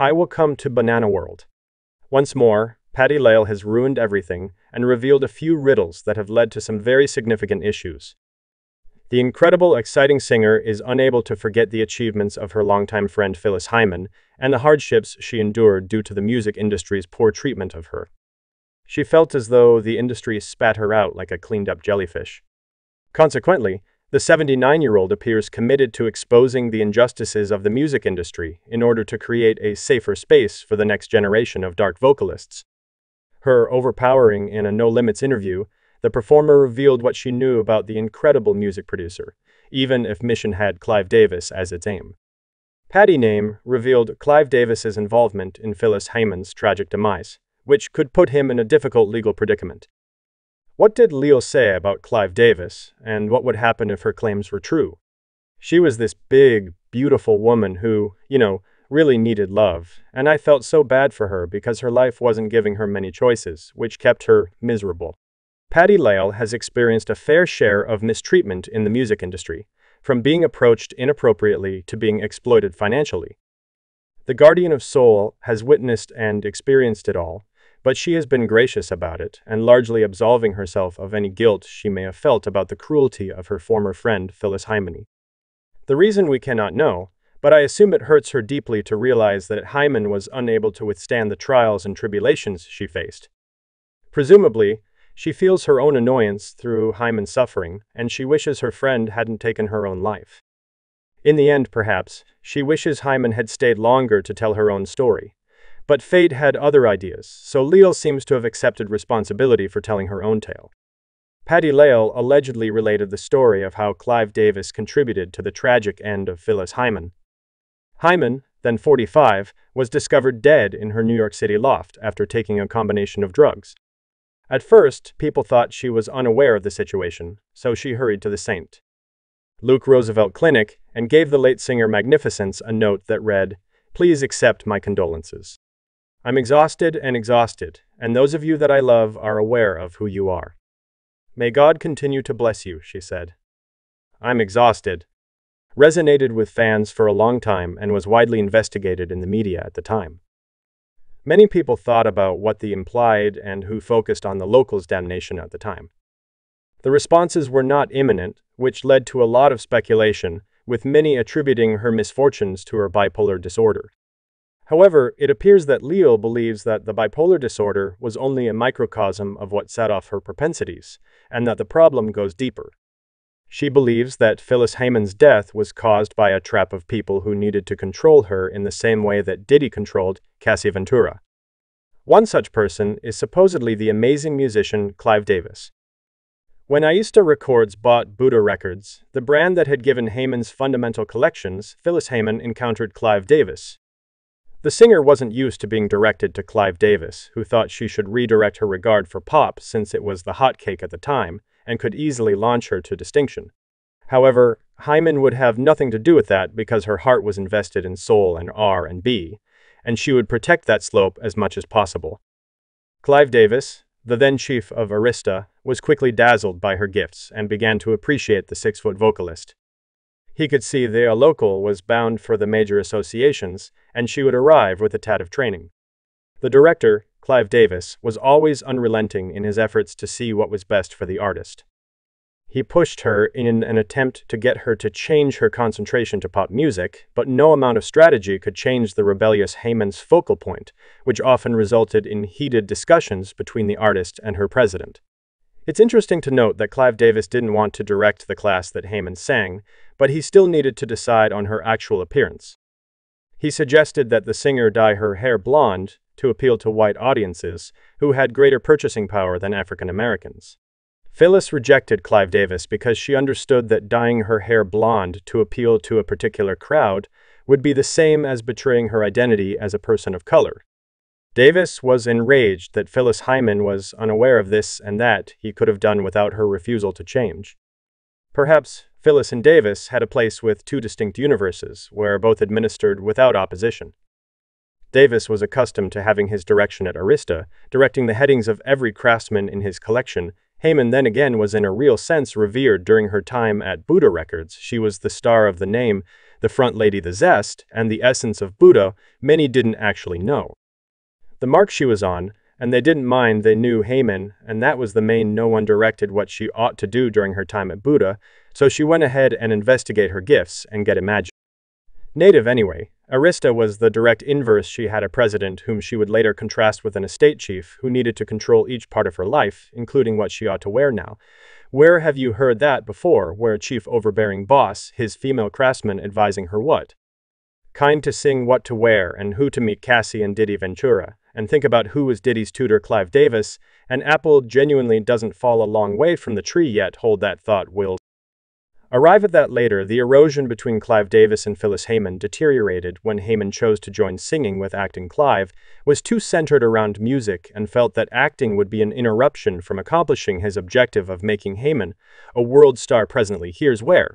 I will come to Banana World. Once more, Patty Lale has ruined everything and revealed a few riddles that have led to some very significant issues. The incredible, exciting singer is unable to forget the achievements of her longtime friend Phyllis Hyman and the hardships she endured due to the music industry's poor treatment of her. She felt as though the industry spat her out like a cleaned up jellyfish. Consequently, the 79-year-old appears committed to exposing the injustices of the music industry in order to create a safer space for the next generation of dark vocalists. Her overpowering in a No Limits interview, the performer revealed what she knew about the incredible music producer, even if Mission had Clive Davis as its aim. Patty Name revealed Clive Davis's involvement in Phyllis Hyman's tragic demise, which could put him in a difficult legal predicament. What did Leo say about Clive Davis, and what would happen if her claims were true? She was this big, beautiful woman who, you know, really needed love, and I felt so bad for her because her life wasn't giving her many choices, which kept her miserable. Patti Lale has experienced a fair share of mistreatment in the music industry, from being approached inappropriately to being exploited financially. The Guardian of Soul has witnessed and experienced it all, but she has been gracious about it and largely absolving herself of any guilt she may have felt about the cruelty of her former friend Phyllis Hymen. The reason we cannot know, but I assume it hurts her deeply to realize that Hyman was unable to withstand the trials and tribulations she faced. Presumably, she feels her own annoyance through Hyman's suffering, and she wishes her friend hadn't taken her own life. In the end, perhaps, she wishes Hyman had stayed longer to tell her own story, but fate had other ideas, so Leal seems to have accepted responsibility for telling her own tale. Patty Lale allegedly related the story of how Clive Davis contributed to the tragic end of Phyllis Hyman. Hyman, then 45, was discovered dead in her New York City loft after taking a combination of drugs. At first, people thought she was unaware of the situation, so she hurried to the St. Luke Roosevelt Clinic and gave the late singer Magnificence a note that read, Please accept my condolences. I'm exhausted and exhausted, and those of you that I love are aware of who you are. May God continue to bless you, she said. I'm exhausted. Resonated with fans for a long time and was widely investigated in the media at the time. Many people thought about what the implied and who focused on the locals' damnation at the time. The responses were not imminent, which led to a lot of speculation, with many attributing her misfortunes to her bipolar disorder. However, it appears that Leo believes that the bipolar disorder was only a microcosm of what set off her propensities, and that the problem goes deeper. She believes that Phyllis Heyman's death was caused by a trap of people who needed to control her in the same way that Diddy controlled Cassie Ventura. One such person is supposedly the amazing musician Clive Davis. When Aista Records bought Buddha Records, the brand that had given Heyman's fundamental collections, Phyllis Heyman encountered Clive Davis, the singer wasn't used to being directed to Clive Davis, who thought she should redirect her regard for pop since it was the hot cake at the time and could easily launch her to distinction. However, Hyman would have nothing to do with that because her heart was invested in soul and R and B, and she would protect that slope as much as possible. Clive Davis, the then chief of Arista, was quickly dazzled by her gifts and began to appreciate the six-foot vocalist, he could see a local was bound for the major associations, and she would arrive with a tad of training. The director, Clive Davis, was always unrelenting in his efforts to see what was best for the artist. He pushed her in an attempt to get her to change her concentration to pop music, but no amount of strategy could change the rebellious Hayman's focal point, which often resulted in heated discussions between the artist and her president. It's interesting to note that Clive Davis didn't want to direct the class that Haman sang, but he still needed to decide on her actual appearance. He suggested that the singer dye her hair blonde to appeal to white audiences who had greater purchasing power than African Americans. Phyllis rejected Clive Davis because she understood that dyeing her hair blonde to appeal to a particular crowd would be the same as betraying her identity as a person of color, Davis was enraged that Phyllis Hyman was unaware of this and that he could have done without her refusal to change. Perhaps Phyllis and Davis had a place with two distinct universes, where both administered without opposition. Davis was accustomed to having his direction at Arista, directing the headings of every craftsman in his collection. Haman then again was in a real sense revered during her time at Buddha Records. She was the star of the name, the front lady the zest, and the essence of Buddha many didn't actually know the mark she was on, and they didn't mind they knew Haman, and that was the main no one directed what she ought to do during her time at Buddha, so she went ahead and investigate her gifts and get imagined. Native anyway, Arista was the direct inverse she had a president whom she would later contrast with an estate chief who needed to control each part of her life, including what she ought to wear now. Where have you heard that before, where a chief overbearing boss, his female craftsman advising her what? kind to sing what to wear and who to meet Cassie and Diddy Ventura, and think about who was Diddy's tutor Clive Davis, and Apple genuinely doesn't fall a long way from the tree yet, hold that thought, Will. Arrive at that later, the erosion between Clive Davis and Phyllis Heyman deteriorated when Heyman chose to join singing with acting Clive, was too centered around music and felt that acting would be an interruption from accomplishing his objective of making Heyman a world star presently here's where.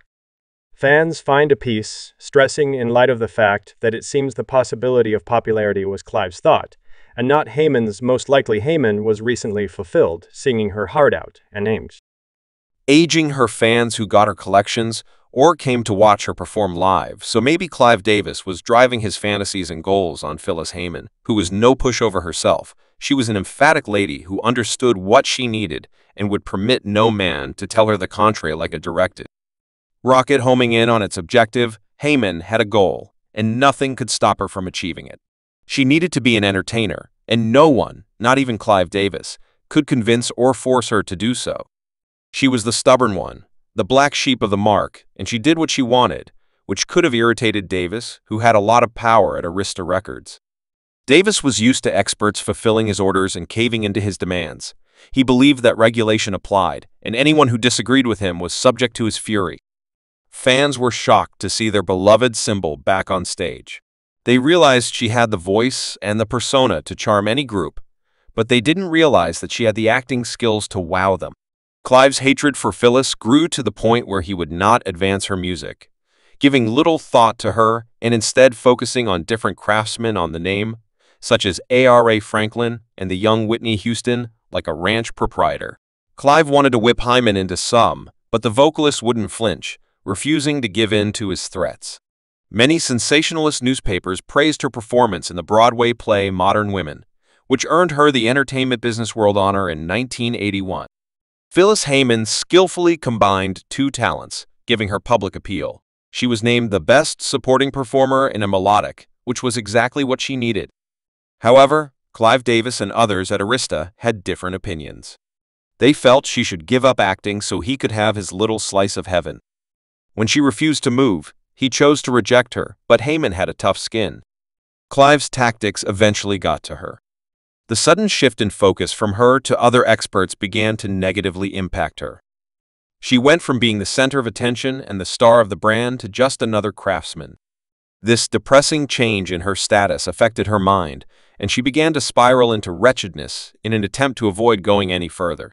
Fans find a piece stressing in light of the fact that it seems the possibility of popularity was Clive's thought, and not Hayman's. most likely Hayman was recently fulfilled, singing her heart out and aims. Aging her fans who got her collections or came to watch her perform live, so maybe Clive Davis was driving his fantasies and goals on Phyllis Heyman, who was no pushover herself. She was an emphatic lady who understood what she needed and would permit no man to tell her the contrary like a directive. Rocket homing in on its objective, Heyman had a goal, and nothing could stop her from achieving it. She needed to be an entertainer, and no one, not even Clive Davis, could convince or force her to do so. She was the stubborn one, the black sheep of the mark, and she did what she wanted, which could have irritated Davis, who had a lot of power at Arista Records. Davis was used to experts fulfilling his orders and caving into his demands. He believed that regulation applied, and anyone who disagreed with him was subject to his fury. Fans were shocked to see their beloved symbol back on stage. They realized she had the voice and the persona to charm any group, but they didn't realize that she had the acting skills to wow them. Clive's hatred for Phyllis grew to the point where he would not advance her music, giving little thought to her and instead focusing on different craftsmen on the name, such as A.R.A. Franklin and the young Whitney Houston, like a ranch proprietor. Clive wanted to whip Hyman into some, but the vocalist wouldn't flinch, refusing to give in to his threats. Many sensationalist newspapers praised her performance in the Broadway play Modern Women, which earned her the Entertainment Business World Honor in 1981. Phyllis Heyman skillfully combined two talents, giving her public appeal. She was named the best supporting performer in a melodic, which was exactly what she needed. However, Clive Davis and others at Arista had different opinions. They felt she should give up acting so he could have his little slice of heaven. When she refused to move, he chose to reject her, but Haman had a tough skin. Clive's tactics eventually got to her. The sudden shift in focus from her to other experts began to negatively impact her. She went from being the center of attention and the star of the brand to just another craftsman. This depressing change in her status affected her mind, and she began to spiral into wretchedness in an attempt to avoid going any further.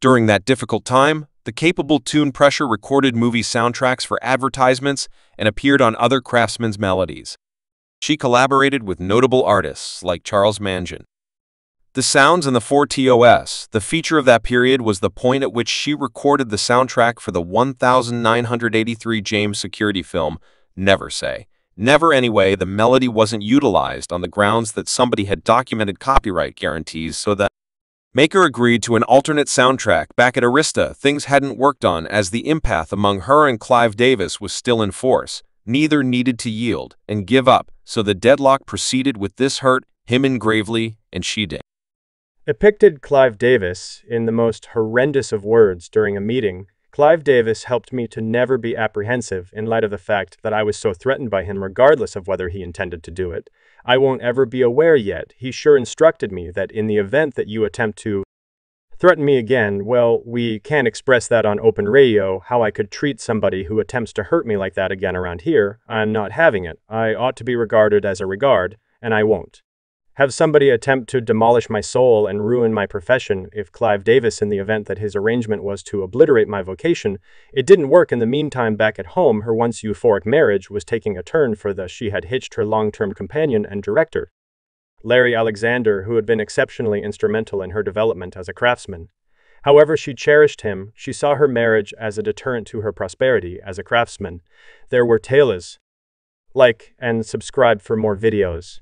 During that difficult time, the capable tune pressure recorded movie soundtracks for advertisements and appeared on other craftsmen's melodies. She collaborated with notable artists like Charles Mangin. The sounds in the 4TOS, the feature of that period was the point at which she recorded the soundtrack for the 1983 James Security film, Never Say. Never anyway, the melody wasn't utilized on the grounds that somebody had documented copyright guarantees so that Maker agreed to an alternate soundtrack back at Arista things hadn't worked on as the empath among her and Clive Davis was still in force. Neither needed to yield and give up, so the deadlock proceeded with this hurt, him in gravely, and she did. Depicted Clive Davis in the most horrendous of words during a meeting, Clive Davis helped me to never be apprehensive in light of the fact that I was so threatened by him regardless of whether he intended to do it. I won't ever be aware yet. He sure instructed me that in the event that you attempt to threaten me again, well, we can't express that on open radio, how I could treat somebody who attempts to hurt me like that again around here. I'm not having it. I ought to be regarded as a regard, and I won't have somebody attempt to demolish my soul and ruin my profession if Clive Davis in the event that his arrangement was to obliterate my vocation. It didn't work in the meantime back at home her once euphoric marriage was taking a turn for the she had hitched her long-term companion and director, Larry Alexander, who had been exceptionally instrumental in her development as a craftsman. However she cherished him, she saw her marriage as a deterrent to her prosperity as a craftsman. There were tailors. Like and subscribe for more videos.